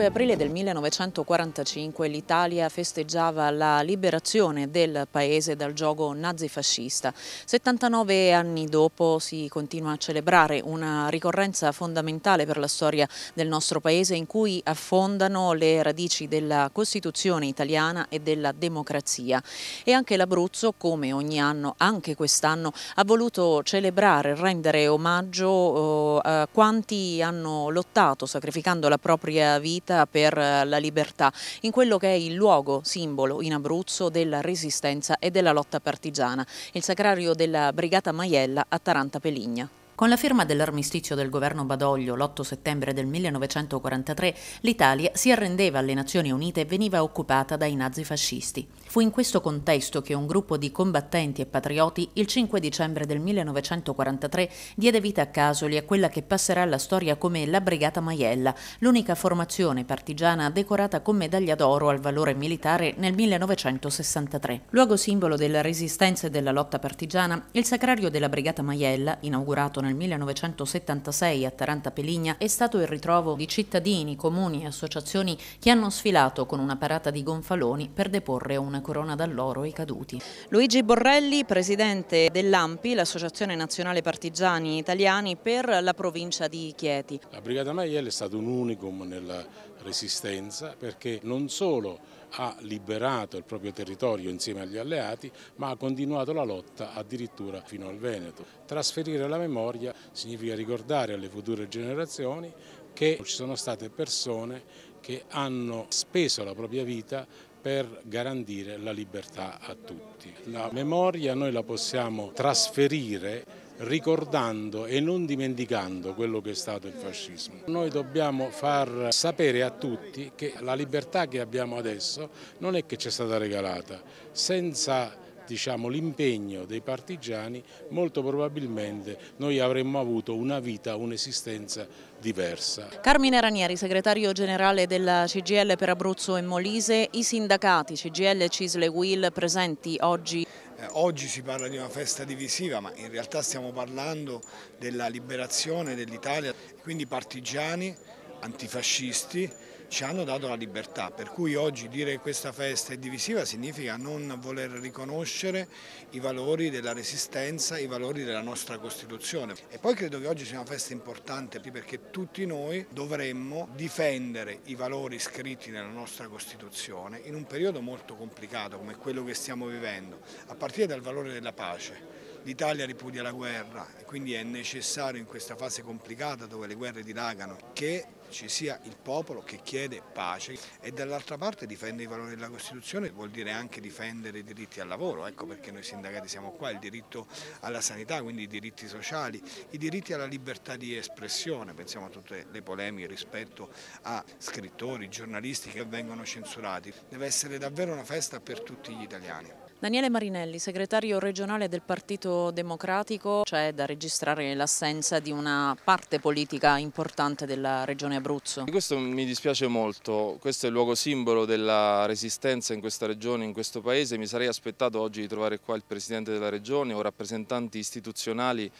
5 aprile del 1945 l'Italia festeggiava la liberazione del paese dal gioco nazifascista. 79 anni dopo si continua a celebrare una ricorrenza fondamentale per la storia del nostro paese in cui affondano le radici della Costituzione italiana e della democrazia. E anche l'Abruzzo, come ogni anno, anche quest'anno, ha voluto celebrare, rendere omaggio eh, a quanti hanno lottato sacrificando la propria vita lotta per eh, la libertà, in quello che è il luogo simbolo in Abruzzo della resistenza e della lotta partigiana, il sacrario della Brigata Maiella a Taranta Peligna. Con la firma dell'armistizio del governo Badoglio l'8 settembre del 1943, l'Italia si arrendeva alle Nazioni Unite e veniva occupata dai nazifascisti. Fu in questo contesto che un gruppo di combattenti e patrioti il 5 dicembre del 1943 diede vita a Casoli a quella che passerà alla storia come la Brigata Maiella, l'unica formazione partigiana decorata con medaglia d'oro al valore militare nel 1963. Luogo simbolo della resistenza e della lotta partigiana, il sacrario della Brigata Maiella, inaugurato nel 1976 a Taranta Peligna, è stato il ritrovo di cittadini, comuni e associazioni che hanno sfilato con una parata di gonfaloni per deporre una Corona dall'Oro i caduti. Luigi Borrelli, presidente dell'AMPI, l'Associazione Nazionale Partigiani Italiani per la provincia di Chieti. La Brigata Maielli è stato un unicum nella resistenza perché non solo ha liberato il proprio territorio insieme agli alleati, ma ha continuato la lotta addirittura fino al Veneto. Trasferire la memoria significa ricordare alle future generazioni che ci sono state persone che hanno speso la propria vita per garantire la libertà a tutti. La memoria noi la possiamo trasferire ricordando e non dimenticando quello che è stato il fascismo. Noi dobbiamo far sapere a tutti che la libertà che abbiamo adesso non è che ci è stata regalata, senza diciamo, l'impegno dei partigiani molto probabilmente noi avremmo avuto una vita, un'esistenza diversa. Carmine Ranieri, segretario generale della CGL per Abruzzo e Molise, i sindacati CGL, Cisle, Will presenti oggi eh, Oggi si parla di una festa divisiva, ma in realtà stiamo parlando della liberazione dell'Italia, quindi partigiani antifascisti ci hanno dato la libertà, per cui oggi dire che questa festa è divisiva significa non voler riconoscere i valori della resistenza, i valori della nostra Costituzione. E poi credo che oggi sia una festa importante perché tutti noi dovremmo difendere i valori scritti nella nostra Costituzione in un periodo molto complicato come quello che stiamo vivendo, a partire dal valore della pace L'Italia ripudia la guerra e quindi è necessario in questa fase complicata dove le guerre dilagano che ci sia il popolo che chiede pace e dall'altra parte difendere i valori della Costituzione vuol dire anche difendere i diritti al lavoro, ecco perché noi sindacati siamo qua, il diritto alla sanità, quindi i diritti sociali, i diritti alla libertà di espressione, pensiamo a tutte le polemiche rispetto a scrittori, giornalisti che vengono censurati, deve essere davvero una festa per tutti gli italiani. Daniele Marinelli, segretario regionale del Partito Democratico, c'è da registrare l'assenza di una parte politica importante della regione Abruzzo. Questo mi dispiace molto, questo è il luogo simbolo della resistenza in questa regione, in questo paese. Mi sarei aspettato oggi di trovare qua il Presidente della Regione o rappresentanti istituzionali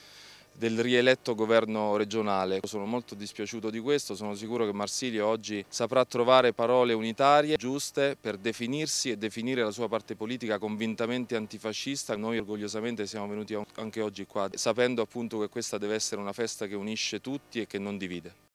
del rieletto governo regionale. Sono molto dispiaciuto di questo, sono sicuro che Marsilio oggi saprà trovare parole unitarie, giuste, per definirsi e definire la sua parte politica convintamente antifascista. Noi orgogliosamente siamo venuti anche oggi qua, sapendo appunto che questa deve essere una festa che unisce tutti e che non divide.